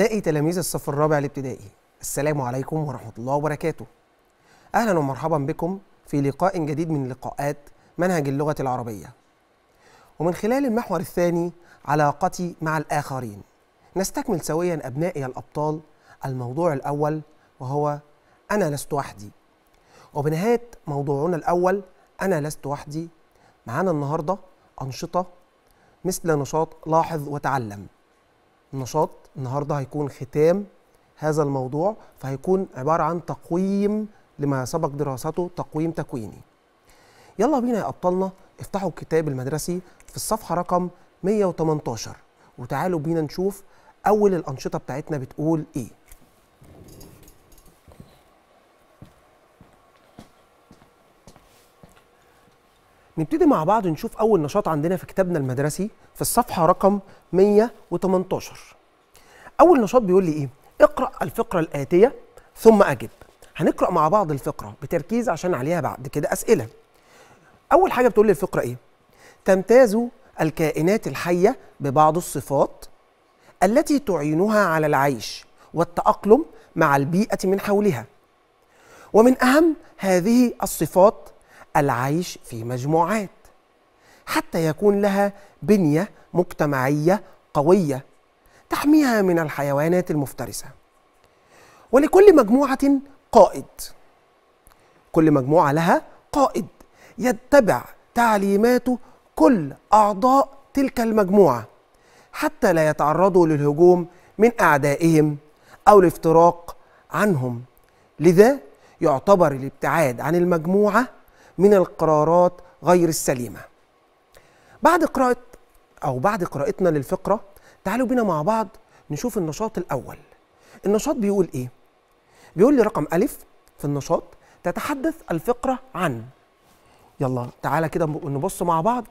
أبنائي تلاميذ الصف الرابع الابتدائي السلام عليكم ورحمة الله وبركاته أهلا ومرحبا بكم في لقاء جديد من لقاءات منهج اللغة العربية ومن خلال المحور الثاني علاقتي مع الآخرين نستكمل سويا أبنائي الأبطال الموضوع الأول وهو أنا لست وحدي وبنهاية موضوعنا الأول أنا لست وحدي معانا النهاردة أنشطة مثل نشاط لاحظ وتعلم نشاط النهارده هيكون ختام هذا الموضوع فهيكون عباره عن تقويم لما سبق دراسته تقويم تكويني. يلا بينا يا ابطالنا افتحوا الكتاب المدرسي في الصفحه رقم 118 وتعالوا بينا نشوف اول الانشطه بتاعتنا بتقول ايه. نبتدي مع بعض نشوف اول نشاط عندنا في كتابنا المدرسي في الصفحه رقم 118 اول نشاط بيقول لي ايه اقرا الفقره الاتيه ثم اجب هنقرا مع بعض الفقره بتركيز عشان عليها بعد كده اسئله اول حاجه بتقول لي الفقره ايه تمتاز الكائنات الحيه ببعض الصفات التي تعينها على العيش والتاقلم مع البيئه من حولها ومن اهم هذه الصفات العيش في مجموعات حتى يكون لها بنيه مجتمعيه قويه تحميها من الحيوانات المفترسة ولكل مجموعة قائد كل مجموعة لها قائد يتبع تعليمات كل أعضاء تلك المجموعة حتى لا يتعرضوا للهجوم من أعدائهم أو الافتراق عنهم لذا يعتبر الابتعاد عن المجموعة من القرارات غير السليمة بعد قراءة أو بعد قراءتنا للفقرة تعالوا بينا مع بعض نشوف النشاط الأول النشاط بيقول إيه؟ بيقول لي رقم ألف في النشاط تتحدث الفقرة عن يلا تعالى كده نبص مع بعض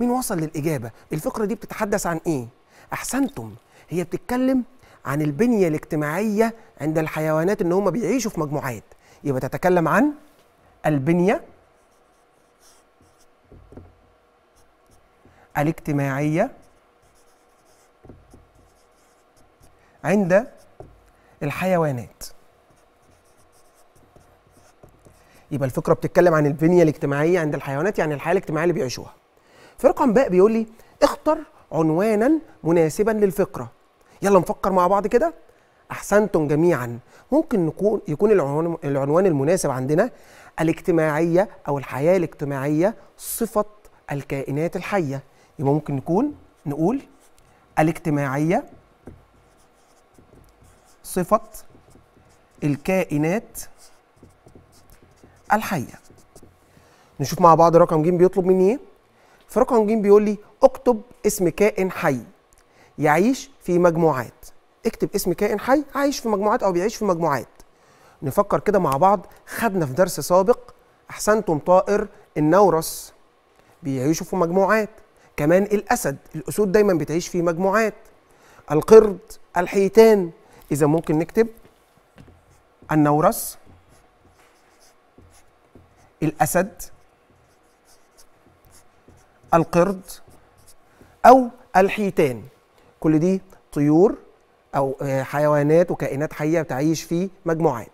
مين وصل للإجابة؟ الفقرة دي بتتحدث عن إيه؟ أحسنتم هي بتتكلم عن البنية الاجتماعية عند الحيوانات إن هم بيعيشوا في مجموعات يبقى تتكلم عن البنية الاجتماعية عند الحيوانات يبقى الفكره بتتكلم عن البنيه الاجتماعيه عند الحيوانات يعني الحياه الاجتماعيه اللي بيعيشوها في رقم ب بيقول لي اختر عنوانا مناسبا للفكره يلا نفكر مع بعض كده احسنتم جميعا ممكن نكون يكون العنوان المناسب عندنا الاجتماعيه او الحياه الاجتماعيه صفه الكائنات الحيه يبقى ممكن نكون نقول الاجتماعيه صفة الكائنات الحية نشوف مع بعض رقم جيم بيطلب مني ايه في رقم جيم بيقول لي اكتب اسم كائن حي يعيش في مجموعات اكتب اسم كائن حي عايش في مجموعات او بيعيش في مجموعات نفكر كده مع بعض خدنا في درس سابق احسنتم طائر النورس بيعيشوا في مجموعات كمان الاسد الاسود دايما بتعيش في مجموعات القرد الحيتان إذا ممكن نكتب النورس الأسد القرد أو الحيتان كل دي طيور أو آه، حيوانات وكائنات حية بتعيش في مجموعات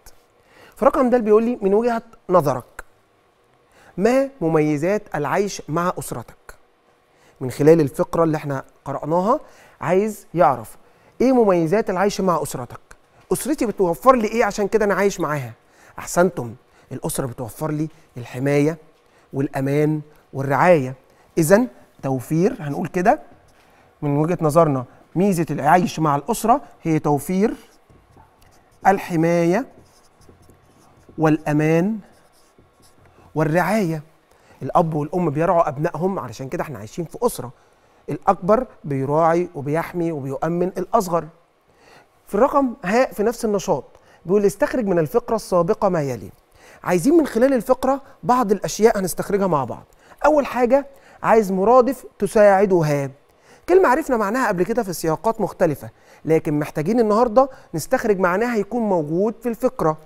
فرقم ده بيقول لي من وجهة نظرك ما مميزات العيش مع أسرتك من خلال الفقرة اللي احنا قرأناها عايز يعرف ايه مميزات العيش مع اسرتك اسرتي بتوفر لي ايه عشان كده انا عايش معاها احسنتم الاسره بتوفر لي الحمايه والامان والرعايه اذا توفير هنقول كده من وجهه نظرنا ميزه العيش مع الاسره هي توفير الحمايه والامان والرعايه الاب والام بيرعوا ابنائهم علشان كده احنا عايشين في اسره الاكبر بيراعي وبيحمي وبيؤمن الاصغر في الرقم هاء في نفس النشاط بيقول استخرج من الفقره السابقه ما يلي عايزين من خلال الفقره بعض الاشياء هنستخرجها مع بعض اول حاجه عايز مرادف تساعدها كلمة عرفنا معناها قبل كده في سياقات مختلفة لكن محتاجين النهاردة نستخرج معناها يكون موجود في الفقرة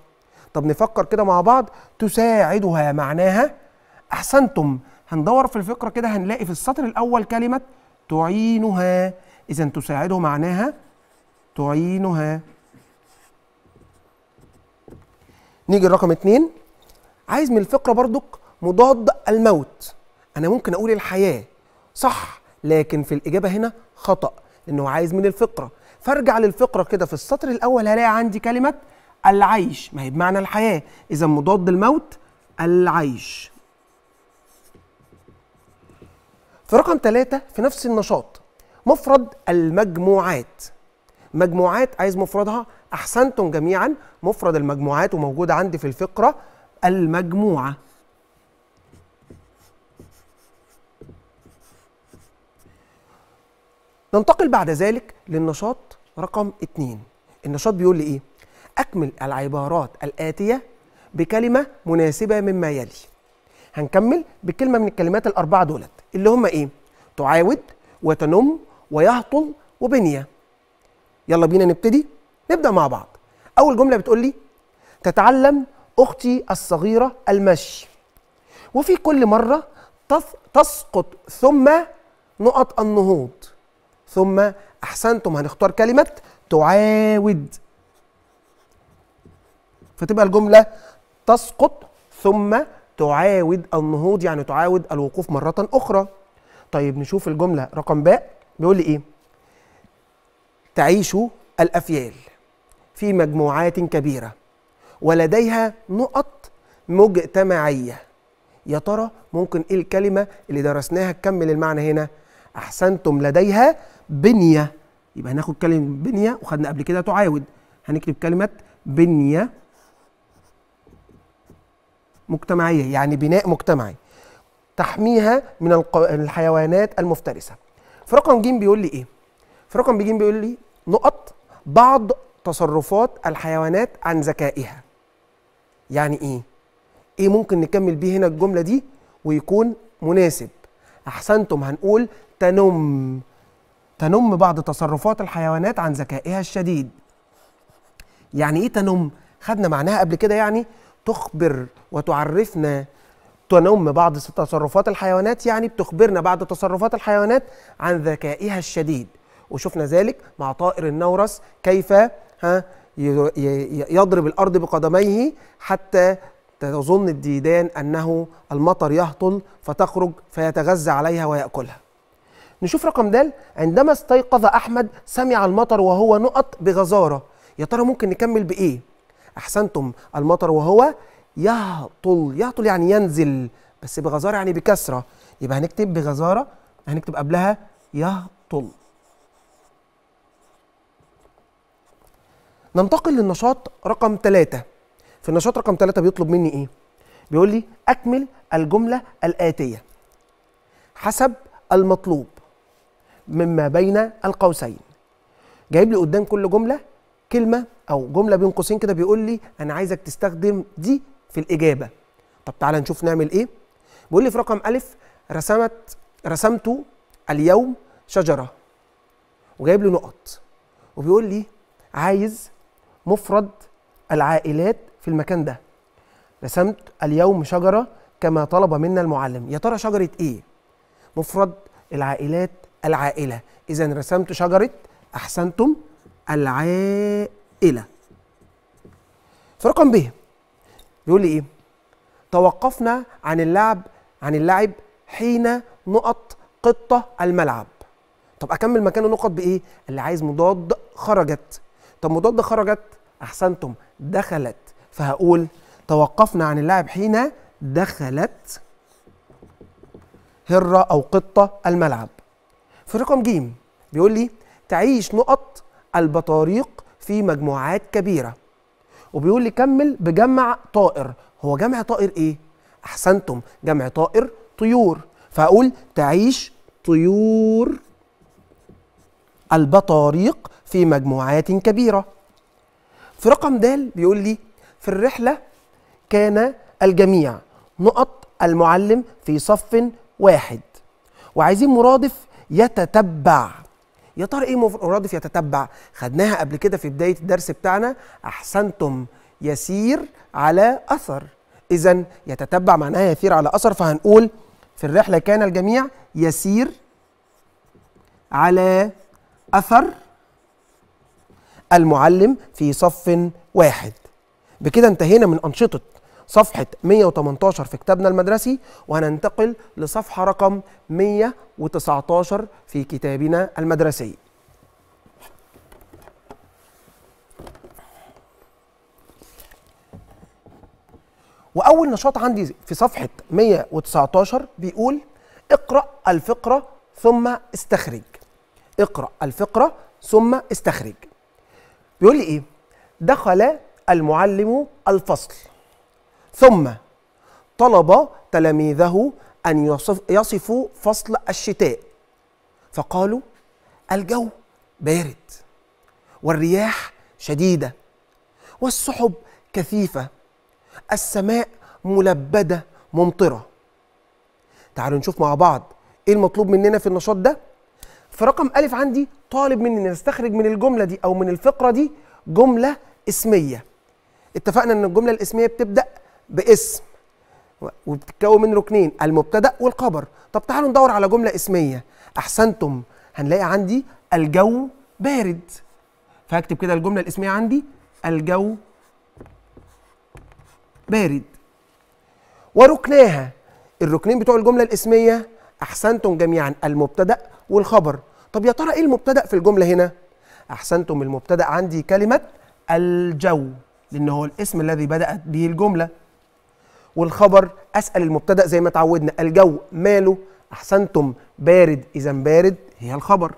طب نفكر كده مع بعض تساعدها معناها أحسنتم هندور في الفقرة كده هنلاقي في السطر الأول كلمة تعينها إذا تساعده معناها تعينها نيجي لرقم اتنين عايز من الفقرة برضك مضاد الموت أنا ممكن أقول الحياة صح لكن في الإجابة هنا خطأ لأنه عايز من الفقرة فارجع للفقرة كده في السطر الأول هلاقي عندي كلمة العيش ما هي بمعنى الحياة إذا مضاد الموت العيش في رقم ثلاثة في نفس النشاط مفرد المجموعات مجموعات عايز مفردها احسنتم جميعا مفرد المجموعات وموجود عندي في الفقره المجموعه ننتقل بعد ذلك للنشاط رقم اتنين النشاط بيقول لي ايه اكمل العبارات الاتيه بكلمه مناسبه مما يلي هنكمل بكلمه من الكلمات الاربعه دولت اللي هم ايه تعاود وتنم ويهطل وبنيه يلا بينا نبتدي نبدا مع بعض اول جمله بتقول لي تتعلم اختي الصغيره المشي وفي كل مره تسقط ثم نقط النهوض ثم احسنتم هنختار كلمه تعاود فتبقى الجمله تسقط ثم تعاود النهوض يعني تعاود الوقوف مرة أخرى طيب نشوف الجملة رقم باء بيقول لي إيه تعيش الأفيال في مجموعات كبيرة ولديها نقط مجتمعية يا ترى ممكن إيه الكلمة اللي درسناها تكمل المعنى هنا أحسنتم لديها بنية يبقى هناخد كلمة بنية وخدنا قبل كده تعاود هنكتب كلمة بنية مجتمعيه يعني بناء مجتمعي تحميها من الحيوانات المفترسه في رقم ج بيقول لي ايه في رقم ب ج بيقول لي نقط بعض تصرفات الحيوانات عن ذكائها يعني ايه ايه ممكن نكمل بيه هنا الجمله دي ويكون مناسب احسنتم هنقول تنم تنم بعض تصرفات الحيوانات عن ذكائها الشديد يعني ايه تنم خدنا معناها قبل كده يعني تخبر وتعرفنا تنم بعض تصرفات الحيوانات يعني بتخبرنا بعض تصرفات الحيوانات عن ذكائها الشديد وشفنا ذلك مع طائر النورس كيف ها يضرب الأرض بقدميه حتى تظن الديدان أنه المطر يهطل فتخرج فيتغذى عليها ويأكلها نشوف رقم دال عندما استيقظ أحمد سمع المطر وهو نقط بغزارة يا ترى ممكن نكمل بإيه احسنتم المطر وهو يهطل يهطل يعني ينزل بس بغزاره يعني بكسره يبقى هنكتب بغزاره هنكتب قبلها يهطل ننتقل للنشاط رقم ثلاثة في النشاط رقم ثلاثة بيطلب مني ايه بيقول لي اكمل الجمله الاتيه حسب المطلوب مما بين القوسين جايب لي قدام كل جمله كلمه او جمله بين قوسين كده بيقول لي انا عايزك تستخدم دي في الاجابه طب تعالى نشوف نعمل ايه بيقول لي في رقم الف رسمت رسمت اليوم شجره وجايب لي نقط وبيقول لي عايز مفرد العائلات في المكان ده رسمت اليوم شجره كما طلب منا المعلم يا ترى شجره ايه مفرد العائلات العائله اذا رسمت شجره احسنتم العائلة في رقم ب بيقول لي ايه توقفنا عن اللعب عن اللعب حين نقط قطة الملعب طب اكمل مكان النقط بايه اللي عايز مضاد خرجت طب مضاد خرجت احسنتم دخلت فهقول توقفنا عن اللعب حين دخلت هرة او قطة الملعب في رقم ج بيقول لي تعيش نقط البطاريق في مجموعات كبيرة وبيقول لي كمل بجمع طائر هو جمع طائر ايه؟ احسنتم جمع طائر طيور فهقول تعيش طيور البطاريق في مجموعات كبيرة في رقم د بيقول لي في الرحلة كان الجميع نقط المعلم في صف واحد وعايزين مرادف يتتبع يا ترى ايه مرادف يتتبع خدناها قبل كده في بدايه الدرس بتاعنا احسنتم يسير على اثر اذا يتتبع معناها يسير على اثر فهنقول في الرحله كان الجميع يسير على اثر المعلم في صف واحد بكده انتهينا من انشطه صفحة 118 في كتابنا المدرسي وهننتقل لصفحة رقم 119 في كتابنا المدرسي وأول نشاط عندي في صفحة 119 بيقول اقرأ الفقرة ثم استخرج اقرأ الفقرة ثم استخرج بيقول لي إيه دخل المعلم الفصل ثم طلب تلاميذه أن يصف يصفوا فصل الشتاء فقالوا الجو بارد والرياح شديدة والسحب كثيفة السماء ملبدة ممطرة تعالوا نشوف مع بعض ايه المطلوب مننا في النشاط ده في رقم ألف عندي طالب مننا نستخرج من الجملة دي أو من الفقرة دي جملة اسمية اتفقنا ان الجملة الاسمية بتبدأ باسم وبتتكون من ركنين المبتدا والخبر طب تعالوا ندور على جمله اسميه احسنتم هنلاقي عندي الجو بارد فهكتب كده الجمله الاسميه عندي الجو بارد وركناها الركنين بتوع الجمله الاسميه احسنتم جميعا المبتدا والخبر طب يا ترى ايه المبتدا في الجمله هنا احسنتم المبتدا عندي كلمه الجو لان هو الاسم الذي بدات به الجمله والخبر اسال المبتدا زي ما اتعودنا الجو ماله احسنتم بارد اذا بارد هي الخبر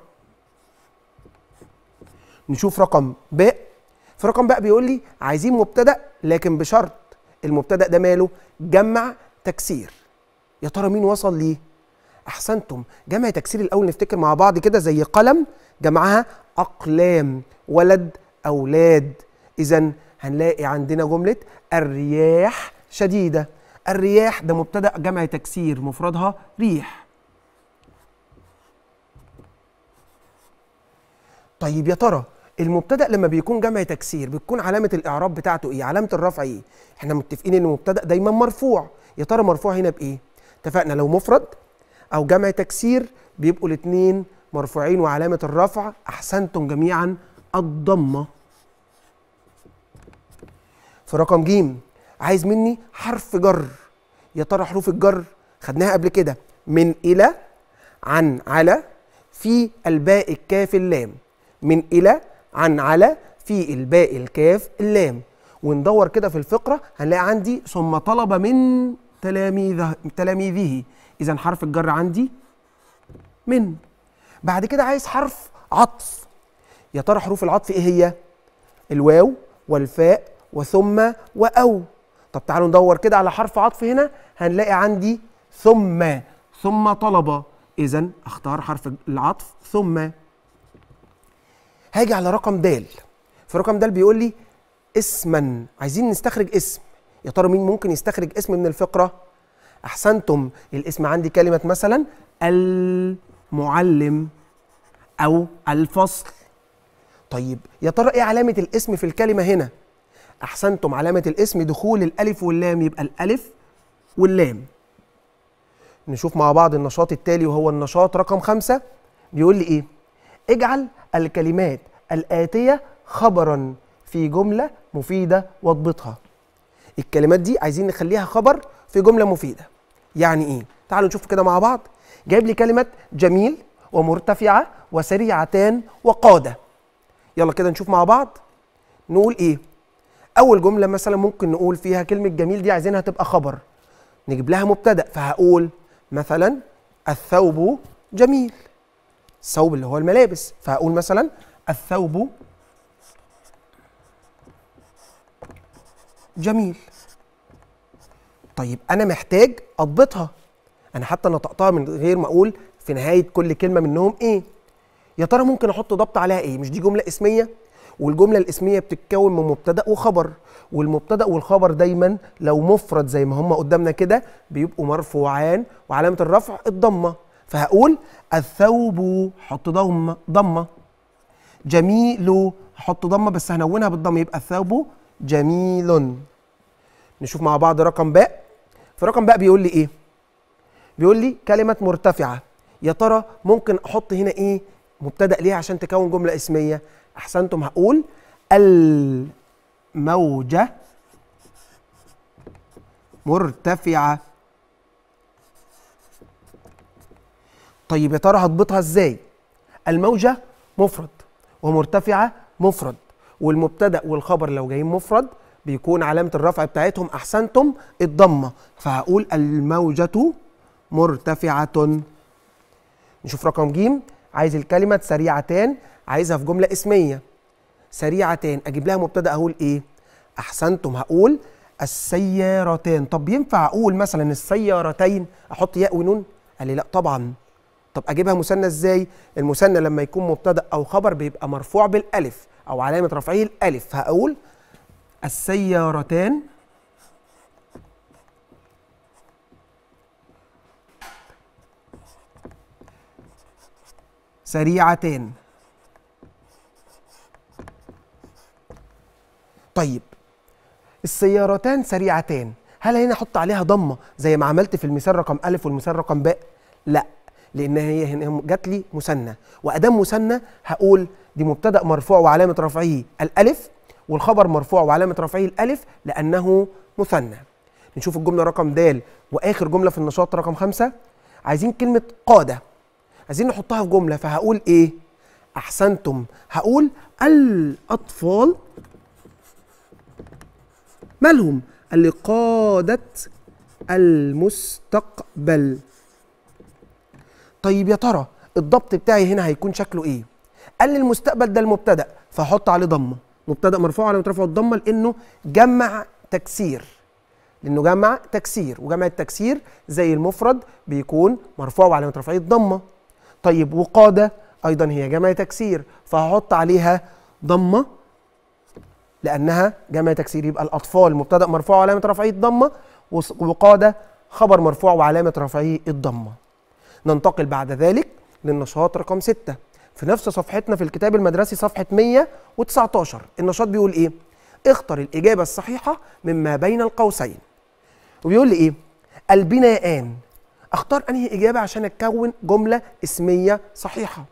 نشوف رقم ب في رقم ب بيقول لي عايزين مبتدا لكن بشرط المبتدا ده ماله جمع تكسير يا ترى مين وصل ليه احسنتم جمع تكسير الاول نفتكر مع بعض كده زي قلم جمعها اقلام ولد اولاد اذا هنلاقي عندنا جمله الرياح شديدة الرياح ده مبتدأ جمع تكسير مفردها ريح طيب يا ترى المبتدا لما بيكون جمع تكسير بتكون علامه الاعراب بتاعته ايه علامه الرفع ايه احنا متفقين ان المبتدا دايما مرفوع يا ترى مرفوع هنا بايه اتفقنا لو مفرد او جمع تكسير بيبقوا الاثنين مرفوعين وعلامه الرفع احسنتم جميعا الضمه في رقم ج عايز مني حرف جر يا ترى حروف الجر خدناها قبل كده من الى عن على في الباء الكاف اللام من الى عن على في الباء الكاف اللام وندور كده في الفقره هنلاقي عندي ثم طلب من تلاميذه تلاميذه اذا حرف الجر عندي من بعد كده عايز حرف عطف يا ترى حروف العطف ايه هي الواو والفاء وثم واو طب تعالوا ندور كده على حرف عطف هنا هنلاقي عندي ثم ثم طلب اذا اختار حرف العطف ثم هاجي على رقم د رقم د بيقول لي اسما عايزين نستخرج اسم يا ترى مين ممكن يستخرج اسم من الفقره احسنتم الاسم عندي كلمه مثلا المعلم او الفصل طيب يا ترى ايه علامه الاسم في الكلمه هنا احسنتم علامه الاسم دخول الالف واللام يبقى الالف واللام نشوف مع بعض النشاط التالي وهو النشاط رقم خمسة بيقول لي ايه اجعل الكلمات الاتيه خبرا في جمله مفيده واضبطها الكلمات دي عايزين نخليها خبر في جمله مفيده يعني ايه تعالوا نشوف كده مع بعض جايب لي كلمه جميل ومرتفعه وسريعتان وقاده يلا كده نشوف مع بعض نقول ايه اول جمله مثلا ممكن نقول فيها كلمه جميل دي عايزينها تبقى خبر نجيب لها مبتدا فهقول مثلا الثوب جميل الثوب اللي هو الملابس فهقول مثلا الثوب جميل طيب انا محتاج اضبطها انا حتى نطقتها من غير ما اقول في نهايه كل كلمه منهم ايه يا ترى ممكن احط ضبط عليها ايه مش دي جمله اسميه والجمله الاسميه بتتكون من مبتدا وخبر والمبتدا والخبر دايما لو مفرد زي ما هم قدامنا كده بيبقوا مرفوعان وعلامه الرفع الضمه فهقول الثوب حط ضمه ضمه جميل حط ضمه بس هنونها بالضمه يبقى الثوب جميل نشوف مع بعض رقم باء فرقم باء بيقول لي ايه بيقول لي كلمه مرتفعه يا ترى ممكن احط هنا ايه مبتدا ليه عشان تكون جمله اسميه احسنتم هقول الموجه مرتفعه طيب يا ترى هضبطها ازاي الموجه مفرد ومرتفعه مفرد والمبتدا والخبر لو جايين مفرد بيكون علامه الرفع بتاعتهم احسنتم الضمه فهقول الموجه مرتفعه نشوف رقم ج عايز الكلمه سريعتان عايزها في جمله اسميه سريعتان اجيب لها مبتدا اقول ايه احسنتم هقول السيارتان طب ينفع اقول مثلا السيارتين احط ياء ونون قال لي لا طبعا طب اجيبها مثنى ازاي المثنى لما يكون مبتدا او خبر بيبقى مرفوع بالالف او علامه رفعه الالف هقول السيارتان سريعتين طيب السيارتان سريعتان هل هنا احط عليها ضمه زي ما عملت في المثال رقم الف والمثال رقم ب لا لان هي هنا جات لي مثنى وادام مثنى هقول دي مبتدا مرفوع وعلامه رفعه الالف والخبر مرفوع وعلامه رفعه الالف لانه مثنى نشوف الجمله رقم د واخر جمله في النشاط رقم خمسة عايزين كلمه قاده عايزين نحطها في جمله فهقول ايه احسنتم هقول الاطفال مالهم قال لي قاده المستقبل طيب يا ترى الضبط بتاعي هنا هيكون شكله ايه قال لي المستقبل ده المبتدا فهحط عليه ضمه مبتدا مرفوع على رفع الضمه لانه جمع تكسير لانه جمع تكسير وجمع التكسير زي المفرد بيكون مرفوع على رفعه الضمه طيب وقادة أيضا هي جمع تكسير فهحط عليها ضمة لأنها جمع تكسير يبقى الأطفال مبتدأ مرفوع وعلامة رفعه الضمة وقادة خبر مرفوع وعلامة رفعه الضمة ننتقل بعد ذلك للنشاط رقم 6 في نفس صفحتنا في الكتاب المدرسي صفحة 119 النشاط بيقول إيه؟ اختر الإجابة الصحيحة مما بين القوسين وبيقول لي إيه؟ البناءان اختار انهي اجابه عشان اكون جمله اسميه صحيحه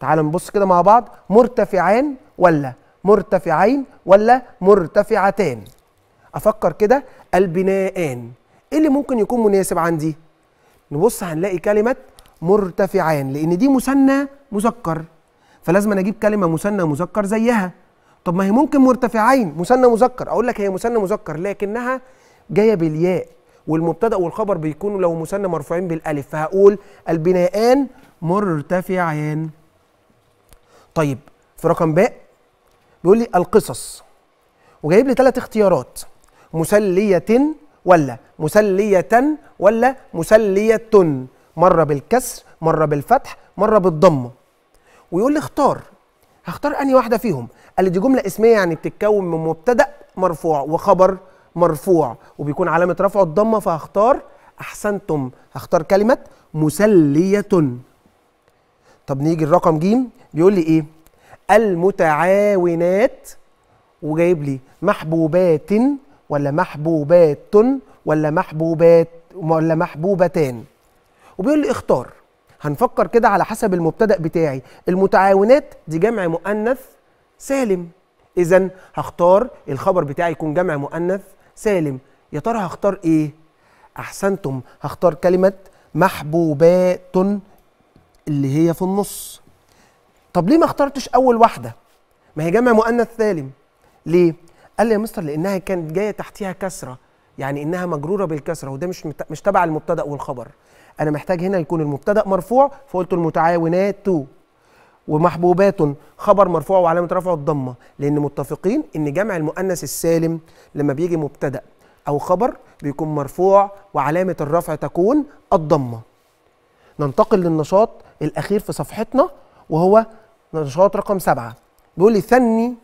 تعال نبص كده مع بعض مرتفعان ولا مرتفعين ولا مرتفعتان افكر كده البناءان ايه اللي ممكن يكون مناسب عندي نبص هنلاقي كلمه مرتفعان لان دي مثنى مذكر فلازم اجيب كلمه مثنى مذكر زيها طب ما هي ممكن مرتفعين مثنى مذكر اقول لك هي مثنى مذكر لكنها جايه بالياء والمبتدا والخبر بيكونوا لو مثنى مرفوعين بالالف فهقول البناءان مرتفعان طيب في رقم باء بيقول لي القصص وجايب لي ثلاث اختيارات مسلية ولا مسلية ولا مسلية مرة بالكسر مرة بالفتح مرة بالضمة ويقول لي اختار هختار انهي واحدة فيهم قال لي دي جملة اسمية يعني بتتكون من مبتدأ مرفوع وخبر مرفوع وبيكون علامه رفعه الضمه فهختار احسنتم هختار كلمه مسليه طب نيجي الرقم ج بيقول لي ايه المتعاونات وجايب لي محبوبات ولا محبوبات ولا محبوبات ولا محبوبتان وبيقول لي اختار هنفكر كده على حسب المبتدا بتاعي المتعاونات دي جمع مؤنث سالم اذا هختار الخبر بتاعي يكون جمع مؤنث سالم يا ترى هختار ايه احسنتم هختار كلمه محبوبات اللي هي في النص طب ليه ما اخترتش اول واحده ما هي جمع مؤنث سالم ليه قال لي يا مستر لانها كانت جايه تحتيها كسره يعني انها مجروره بالكسره وده مش مش تبع المبتدا والخبر انا محتاج هنا يكون المبتدا مرفوع فقلت المتعاونات ومحبوبات خبر مرفوع وعلامة رفع الضمة لأن متفقين إن جمع المؤنث السالم لما بيجي مبتدأ أو خبر بيكون مرفوع وعلامة الرفع تكون الضمة ننتقل للنشاط الأخير في صفحتنا وهو نشاط رقم سبعة بيقول لي ثني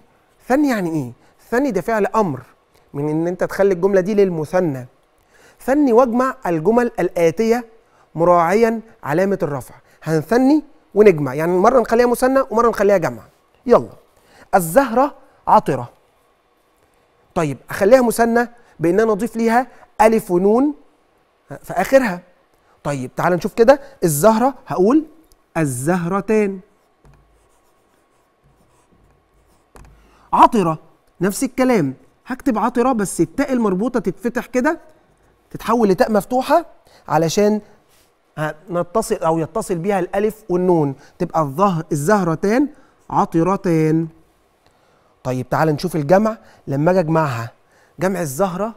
ثني يعني إيه؟ ثني ده فعل أمر من إن أنت تخلي الجملة دي للمثنى ثني واجمع الجمل الآتية مراعيا علامة الرفع هنثني ونجمع يعني مره نخليها مثنى ومره نخليها جمع يلا الزهره عطره طيب اخليها مثنى بان انا اضيف ليها الف ونون في اخرها طيب تعال نشوف كده الزهره هقول الزهرتان عطره نفس الكلام هكتب عطره بس التاء المربوطه تتفتح كده تتحول لتاء مفتوحه علشان نتصل او يتصل بها الالف والنون تبقى الظهر الزهرتان عطرتان طيب تعال نشوف الجمع لما اجي اجمعها جمع الزهره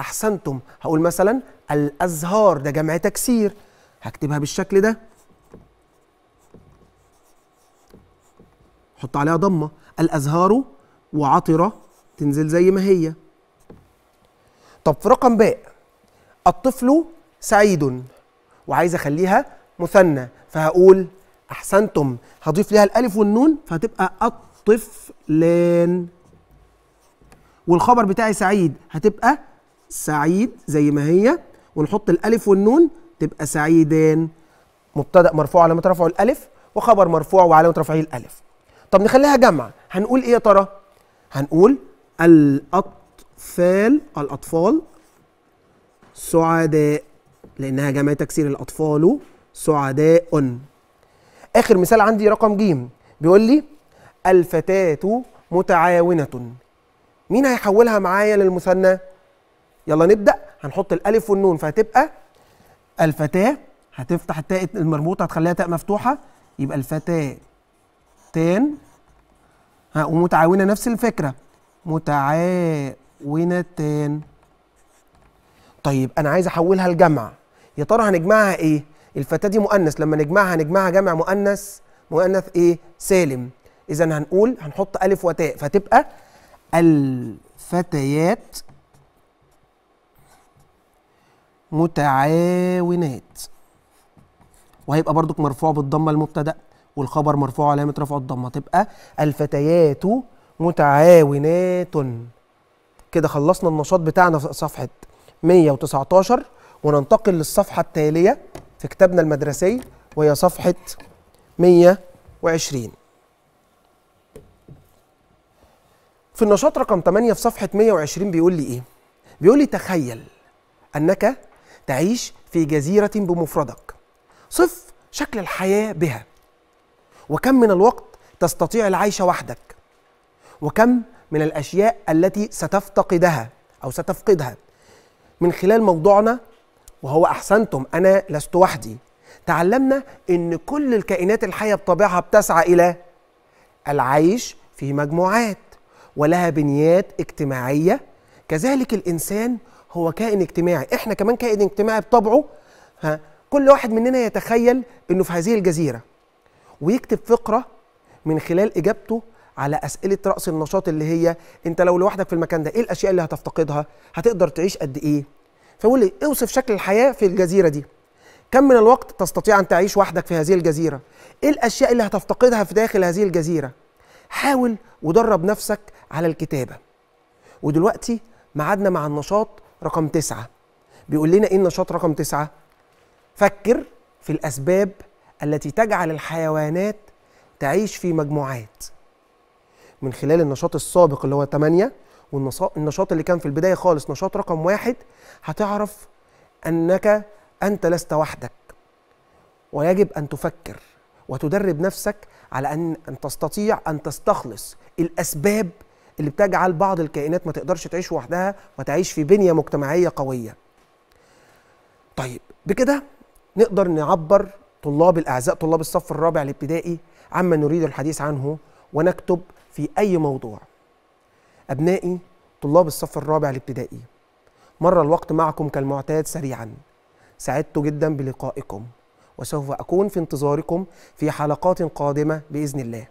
احسنتم هقول مثلا الازهار ده جمع تكسير هكتبها بالشكل ده حط عليها ضمه الازهار وعطره تنزل زي ما هي طب في رقم باء الطفل سعيد وعايز اخليها مثنى فهقول احسنتم هضيف ليها الالف والنون فهتبقى الطفلان والخبر بتاعي سعيد هتبقى سعيد زي ما هي ونحط الالف والنون تبقى سعيدان مبتدا مرفوع علامه رفعه الالف وخبر مرفوع وعلامه رفعه الالف طب نخليها جمع هنقول ايه يا ترى هنقول الاطفال الاطفال سعداء لأنها جمع تكسير الأطفال سعداء آخر مثال عندي رقم ج بيقول لي الفتاة متعاونة مين هيحولها معايا للمثنى؟ يلا نبدأ هنحط الألف والنون فهتبقى الفتاة هتفتح التاء المربوطة هتخليها تاء مفتوحة يبقى الفتاة تان ومتعاونة نفس الفكرة متعاونتان طيب أنا عايز أحولها لجمع يا ترى هنجمعها ايه الفتاه دي مؤنث لما نجمعها نجمعها جمع مؤنث مؤنث ايه سالم اذا هنقول هنحط الف وتاء فتبقى الفتيات متعاونات وهيبقى برضك مرفوع بالضمه المبتدا والخبر مرفوع علامه رفع الضمه تبقى الفتيات متعاونات كده خلصنا النشاط بتاعنا في صفحه 119 وننتقل للصفحة التالية في كتابنا المدرسي وهي صفحة 120 في النشاط رقم 8 في صفحة 120 بيقول لي إيه؟ بيقول لي تخيل أنك تعيش في جزيرة بمفردك صف شكل الحياة بها وكم من الوقت تستطيع العيش وحدك وكم من الأشياء التي ستفتقدها أو ستفقدها من خلال موضوعنا وهو احسنتم انا لست وحدي تعلمنا ان كل الكائنات الحيه بطبيعها بتسعى الى العيش في مجموعات ولها بنيات اجتماعيه كذلك الانسان هو كائن اجتماعي احنا كمان كائن اجتماعي بطبعه ها كل واحد مننا يتخيل انه في هذه الجزيره ويكتب فقره من خلال اجابته على اسئله راس النشاط اللي هي انت لو لوحدك في المكان ده ايه الاشياء اللي هتفتقدها هتقدر تعيش قد ايه فيقول لي اوصف شكل الحياه في الجزيره دي كم من الوقت تستطيع ان تعيش وحدك في هذه الجزيره ايه الاشياء اللي هتفتقدها في داخل هذه الجزيره حاول ودرب نفسك على الكتابه ودلوقتي معادنا مع النشاط رقم تسعة بيقول لنا ايه النشاط رقم تسعة فكر في الاسباب التي تجعل الحيوانات تعيش في مجموعات من خلال النشاط السابق اللي هو 8 والنشاط اللي كان في البدايه خالص نشاط رقم واحد هتعرف انك انت لست وحدك ويجب ان تفكر وتدرب نفسك على ان ان تستطيع ان تستخلص الاسباب اللي بتجعل بعض الكائنات ما تقدرش تعيش وحدها وتعيش في بنيه مجتمعيه قويه. طيب بكده نقدر نعبر طلاب الاعزاء طلاب الصف الرابع الابتدائي عما نريد الحديث عنه ونكتب في اي موضوع أبنائي طلاب الصف الرابع الابتدائي مر الوقت معكم كالمعتاد سريعا سعدت جدا بلقائكم وسوف أكون في انتظاركم في حلقات قادمة بإذن الله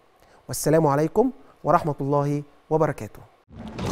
والسلام عليكم ورحمة الله وبركاته